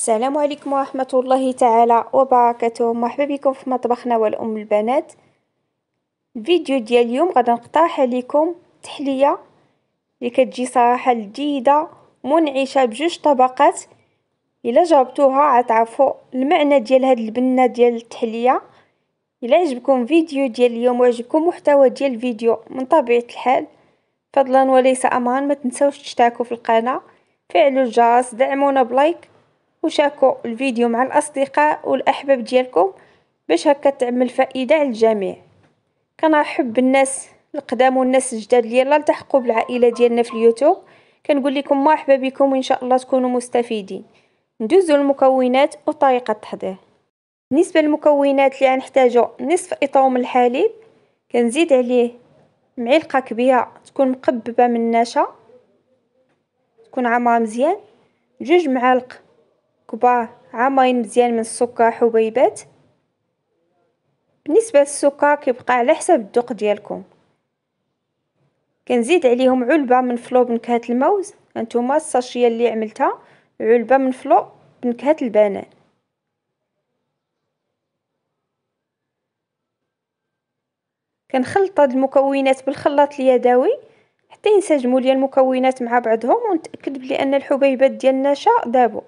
السلام عليكم ورحمة الله تعالى وبركاته مرحبا بكم في مطبخنا والأم البنات الفيديو ديال اليوم غادي نقترح عليكم تحلية اللي كتجي صراحة لذيذة منعشة بجوج طبقات الا جربتوها غتعرفو المعنى ديال هاد البنه ديال التحليه الا عجبكم فيديو ديال اليوم وعجبكم محتوى ديال الفيديو من طبيعه الحال فضلا وليس امرا ما تشتركو تشتركوا في القناه فعلوا الجرس دعمونا بلايك وشاركوا الفيديو مع الأصدقاء والأحباب ديالكم باش هكا تعمل فائدة على الجميع كنرحب بالناس القدام والناس الجداد اللي يلا التحقوا بالعائلة ديالنا في اليوتيوب كنقول لكم مرحبا بكم وإن شاء الله تكونوا مستفيدين ندوزو المكونات وطريقة التحضير بالنسبة للمكونات اللي غنحتاجو نصف إطار من الحليب كنزيد عليه معلقة كبيرة تكون مقببة من النشا تكون عامرة مزيان جوج معالق كبار عامين مزيان من السكر حبيبات بالنسبه للسكر كيبقى على حسب الذوق ديالكم كنزيد عليهم علبه من فلو بنكهه الموز هانتوما الساشيه اللي عملتها علبه من فلو بنكهه البنان كنخلط هاد المكونات بالخلاط اليدوي حتى ينسجموا لي المكونات مع بعضهم ونتاكد بلي ان الحبيبات ديالنا شا دابو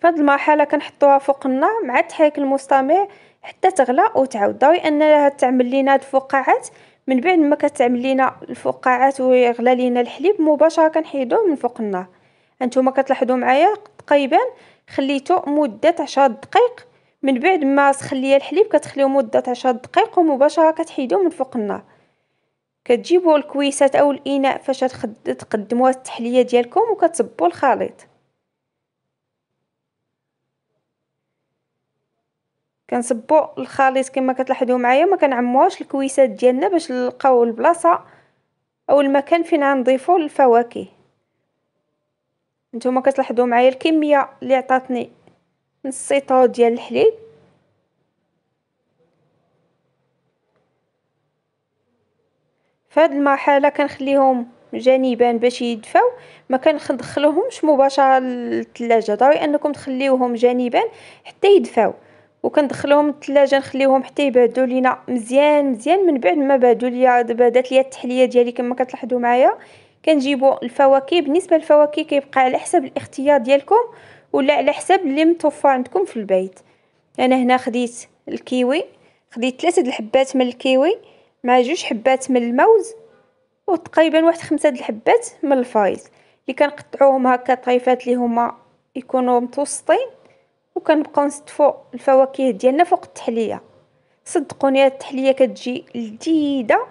فهاد المرحله كنحطوها فوق النار مع التحريك المستمر حتى تغلى وتعاود ضروري انها تعمل لينا هاد الفقاعات من بعد ما كتعمل لينا الفقاعات ويغلى لينا الحليب مباشره كنحيدوه من فوق النار انتم كتلاحظوا معايا تقريبا خليته مده 10 دقائق من بعد ما سخن ليا الحليب كتخليو مده 10 دقائق ومباشره كتحيدوه من فوق النار كتجيبوا الكويسات او الاناء فاش تقدموا التحليه ديالكم وكتصبوا الخليط كنصبو الخليط كما كتلاحظوا معايا ما كنعموهاش الكويسات ديالنا باش نلقاو البلاصه او المكان فين غنضيفوا الفواكه نتوما كتلاحظوا معايا الكميه اللي عطاتني نص ديال الحليب فهاد المرحله كنخليهم جانبان باش يدفاو ما كندخلوهمش مباشره للثلاجه ضروري انكم تخليوهم جانبا حتى يدفاو وكندخلهم الثلاجه نخليهم حتى يبردوا لينا مزيان مزيان من بعد ما بادوا ليا بدات ليا التحليه ديالي كما كتلاحظوا معايا كنجيبوا الفواكه بالنسبه للفواكه كيبقى على حسب الاختيار ديالكم ولا على حسب اللي متوفر عندكم في البيت انا هنا خديت الكيوي خديت ثلاثه الحبات من الكيوي مع جوج حبات من الموز وتقريبا واحد خمسة د الحبات من الفايز اللي كنقطعوهم هكا طريفات اللي هما يكونوا متوسطين وكنبقاو نستفو الفواكه ديالنا فوق التحليه صدقوني التحليه كتجي لذيذه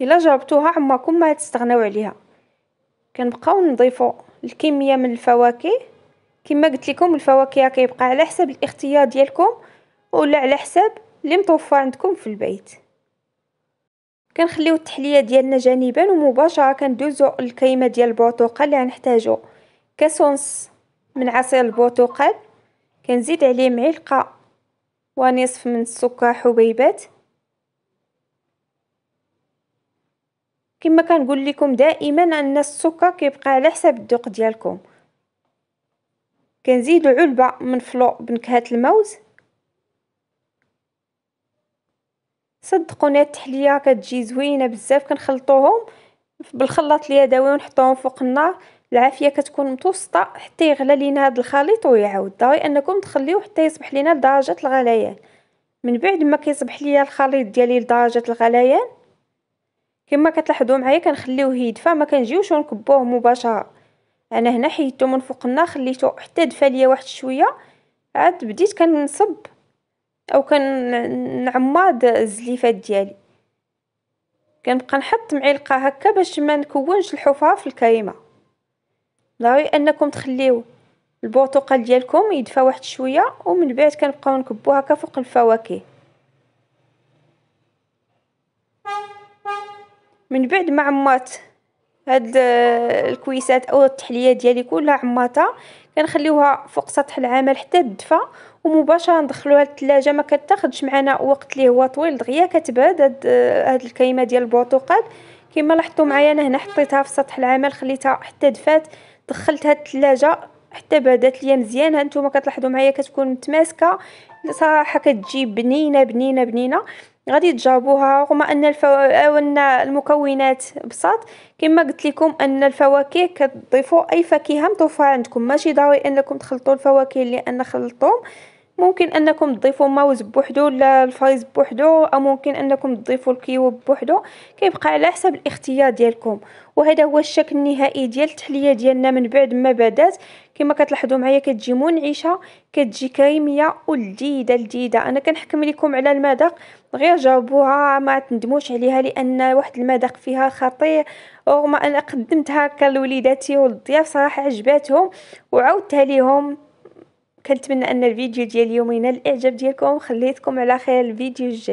الا جربتوها عمركم ما تستغناو عليها كنبقاو نضيفو الكميه من الفواكه كما قلت لكم الفواكه كيبقى على حسب الاختيار ديالكم ولا على حسب اللي متوفر عندكم في البيت كنخليو التحليه ديالنا جانبا ومباشره كندوزو الكيمه ديال البرتقال اللي غنحتاجو كاس ونص من عصير البرتقال كنزيد عليه معلقه ونصف من السكر حبيبات كما كنقول لكم دائما ان السكر كيبقى على حسب الذوق ديالكم كنزيدو علبه من فلو بنكهه الموز صدقوني التحليه كتجي زوينه بزاف كنخلطوهم بالخلاط اليدوي ونحطوهم فوق النار العافيه كتكون متوسطه حتى يغلى لينا هذا الخليط ويعاود ضروري انكم تخليوه حتى يصبح لينا لدرجه الغليان من بعد ما كيصبح ليا الخليط ديالي لدرجه الغليان كما كتلاحظوا معايا كنخليوه يدفى ما كنجيوش ونكبوه مباشره انا هنا حيدته من فوق النار خليته حتى دفى ليا واحد شويه عاد بديت كنصب او كنعمر الزليفات ديالي كنبقى نحط معلقه هكا باش ما نكونش الحفره في الكريمه ضروري انكم تخليو البرتقال ديالكم يدفى واحد شويه ومن بعد كنبقاو نكبو هكا فوق الفواكه من بعد ما عمرت هاد آه، الكويسات او التحليه ديالي كلها عمرتها كنخليوها فوق سطح العمل حتى تدفى ومباشره ندخلوها للثلاجه ما كتاخذش معنا وقت اللي هو طويل دغيا كتبرد هاد, آه، هاد الكيمه ديال البرتقال كما لاحظتوا معايا انا هنا حطيتها في سطح العمل خليتها حتى دفات دخلت هاد الثلاجه حتى بدات ليا مزيان هانتوما كتلاحظوا معايا كتكون متماسكه صراحه كتجي بنينه بنينه بنينه غادي تجاوبوها رغم ان الفو... ان المكونات بساط كما قلت لكم ان الفواكه كتضيفوا اي فاكهه متوفره عندكم ماشي ضروري انكم تخلطوا الفواكه اللي انا خلطتهم ممكن انكم تضيفوا ماوس بوحدو ولا الفريز بوحدو او ممكن انكم تضيفوا الكيو بوحدو كيبقى على حسب الاختيار ديالكم وهذا هو الشكل النهائي ديال التحليه ديالنا من بعد ما بدات كما كتلاحظوا معايا كتجي منعشه كتجي كريميه ولذيذه لذيذه انا كنحكم لكم على المذاق غير جاوبوها ما تندموش عليها لان واحد المذاق فيها خطير رغم انا قدمتها كالوليداتي والضياف صراحه عجباتهم وعاودتها ليهم كنتمنى ان الفيديو ديال اليوم ينال الاعجاب ديالكم خليتكم على خير الفيديو الجاي